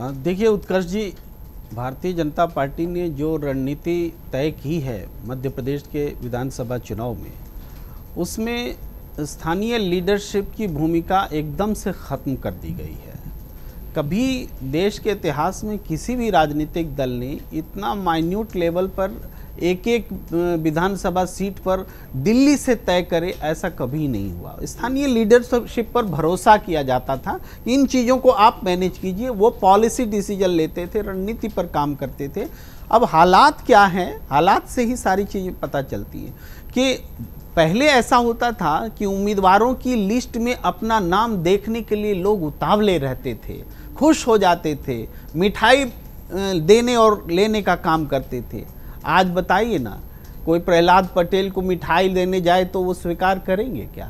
हाँ, देखिए उत्कर्ष जी भारतीय जनता पार्टी ने जो रणनीति तय की है मध्य प्रदेश के विधानसभा चुनाव में उसमें स्थानीय लीडरशिप की भूमिका एकदम से ख़त्म कर दी गई है कभी देश के इतिहास में किसी भी राजनीतिक दल ने इतना माइन्यूट लेवल पर एक एक विधानसभा सीट पर दिल्ली से तय करे ऐसा कभी नहीं हुआ स्थानीय लीडरशिप पर भरोसा किया जाता था कि इन चीज़ों को आप मैनेज कीजिए वो पॉलिसी डिसीजन लेते थे रणनीति पर काम करते थे अब हालात क्या हैं हालात से ही सारी चीज़ें पता चलती हैं कि पहले ऐसा होता था कि उम्मीदवारों की लिस्ट में अपना नाम देखने के लिए लोग उतावले रहते थे खुश हो जाते थे मिठाई देने और लेने का काम करते थे आज बताइए ना कोई प्रहलाद पटेल को मिठाई देने जाए तो वो स्वीकार करेंगे क्या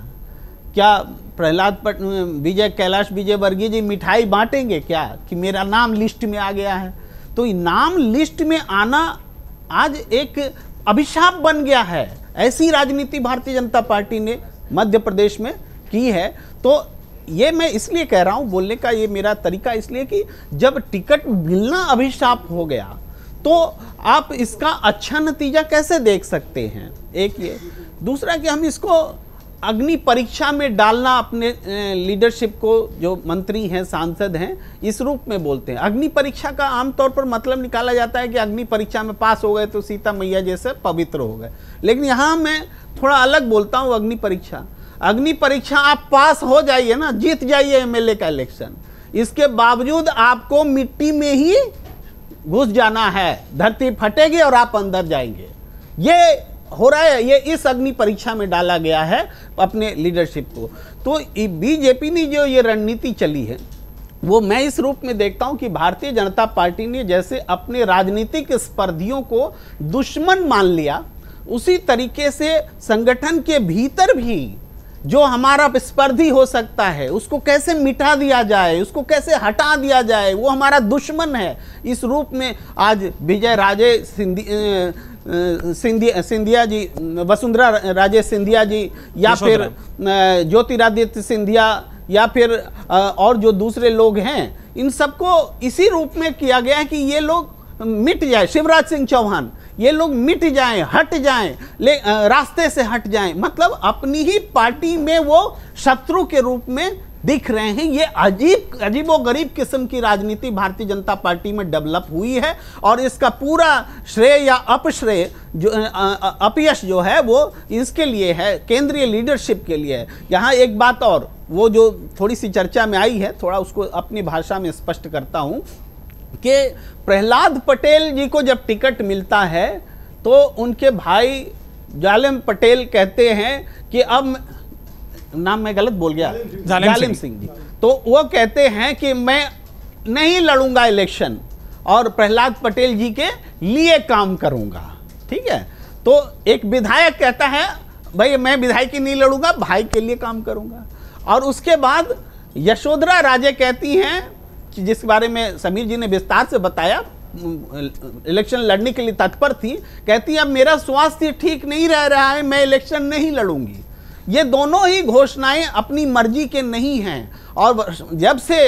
क्या प्रहलाद पट विजय कैलाश विजय वर्गीय जी मिठाई बांटेंगे क्या कि मेरा नाम लिस्ट में आ गया है तो नाम लिस्ट में आना आज एक अभिशाप बन गया है ऐसी राजनीति भारतीय जनता पार्टी ने मध्य प्रदेश में की है तो ये मैं इसलिए कह रहा हूँ बोलने का ये मेरा तरीका इसलिए कि जब टिकट मिलना अभिशाप हो गया तो आप इसका अच्छा नतीजा कैसे देख सकते हैं एक ये दूसरा कि हम इसको अग्नि परीक्षा में डालना अपने लीडरशिप को जो मंत्री हैं सांसद हैं इस रूप में बोलते हैं अग्नि परीक्षा का आमतौर पर मतलब निकाला जाता है कि अग्नि परीक्षा में पास हो गए तो सीता मैया जैसे पवित्र हो गए लेकिन यहाँ मैं थोड़ा अलग बोलता हूँ अग्नि परीक्षा अग्नि परीक्षा आप पास हो जाइए ना जीत जाइए एम का इलेक्शन इसके बावजूद आपको मिट्टी में ही घुस जाना है धरती फटेगी और आप अंदर जाएंगे ये हो रहा है ये इस अग्नि परीक्षा में डाला गया है अपने लीडरशिप को तो बीजेपी ने जो ये रणनीति चली है वो मैं इस रूप में देखता हूं कि भारतीय जनता पार्टी ने जैसे अपने राजनीतिक स्पर्धियों को दुश्मन मान लिया उसी तरीके से संगठन के भीतर भी जो हमारा स्पर्धी हो सकता है उसको कैसे मिटा दिया जाए उसको कैसे हटा दिया जाए वो हमारा दुश्मन है इस रूप में आज विजय राजे सिंधी सिंधिया सिंधिया जी वसुंधरा राजे सिंधिया जी या फिर ज्योतिरादित्य सिंधिया या फिर और जो दूसरे लोग हैं इन सबको इसी रूप में किया गया है कि ये लोग मिट जाए शिवराज सिंह चौहान ये लोग मिट जाएं हट जाएं ले रास्ते से हट जाएं मतलब अपनी ही पार्टी में वो शत्रु के रूप में दिख रहे हैं ये अजीब अजीबो गरीब किस्म की राजनीति भारतीय जनता पार्टी में डेवलप हुई है और इसका पूरा श्रेय या अपश्रेय जो अपयश जो है वो इसके लिए है केंद्रीय लीडरशिप के लिए है यहाँ एक बात और वो जो थोड़ी सी चर्चा में आई है थोड़ा उसको अपनी भाषा में स्पष्ट करता हूँ कि प्रहलाद पटेल जी को जब टिकट मिलता है तो उनके भाई जालिम पटेल कहते हैं कि अब नाम मैं गलत बोल गया जालिम, जालिम सिंह जी तो वो कहते हैं कि मैं नहीं लड़ूंगा इलेक्शन और प्रहलाद पटेल जी के लिए काम करूंगा ठीक है तो एक विधायक कहता है भाई मैं विधायक की नहीं लड़ूंगा भाई के लिए काम करूंगा और उसके बाद यशोधरा राजे कहती हैं जिसके बारे में समीर जी ने विस्तार से बताया इलेक्शन लड़ने के लिए तत्पर थी कहती अब मेरा स्वास्थ्य ठीक नहीं रह रहा है मैं इलेक्शन नहीं लड़ूंगी ये दोनों ही घोषणाएं अपनी मर्जी के नहीं हैं और जब से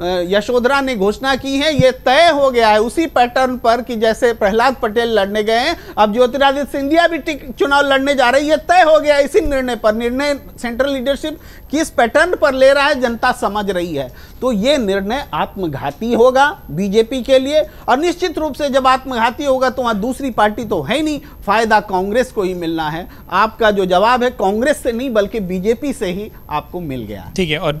यशोधरा ने घोषणा की है यह तय हो गया है उसी पैटर्न पर कि जैसे प्रहलाद पटेल लड़ने गए हैं अब ज्योतिरादित्य सिंधिया भी चुनाव लड़ने जा रही है तय हो गया इसी निर्णय पर निर्णय सेंट्रल लीडरशिप किस पैटर्न पर ले रहा है जनता समझ रही है तो ये निर्णय आत्मघाती होगा बीजेपी के लिए और निश्चित रूप से जब आत्मघाती होगा तो वहां दूसरी पार्टी तो है नहीं फायदा कांग्रेस को ही मिलना है आपका जो जवाब है कांग्रेस से नहीं बल्कि बीजेपी से ही आपको मिल गया ठीक है और